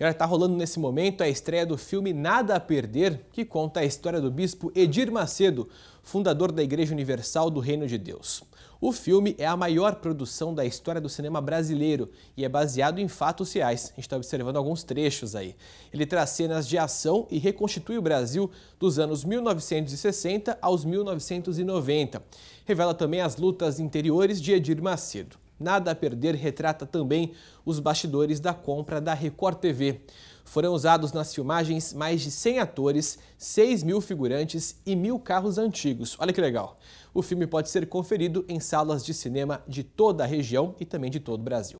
E está rolando nesse momento a estreia do filme Nada a Perder, que conta a história do bispo Edir Macedo, fundador da Igreja Universal do Reino de Deus. O filme é a maior produção da história do cinema brasileiro e é baseado em fatos reais. A gente está observando alguns trechos aí. Ele traz cenas de ação e reconstitui o Brasil dos anos 1960 aos 1990. Revela também as lutas interiores de Edir Macedo. Nada a Perder retrata também os bastidores da compra da Record TV. Foram usados nas filmagens mais de 100 atores, 6 mil figurantes e mil carros antigos. Olha que legal! O filme pode ser conferido em salas de cinema de toda a região e também de todo o Brasil.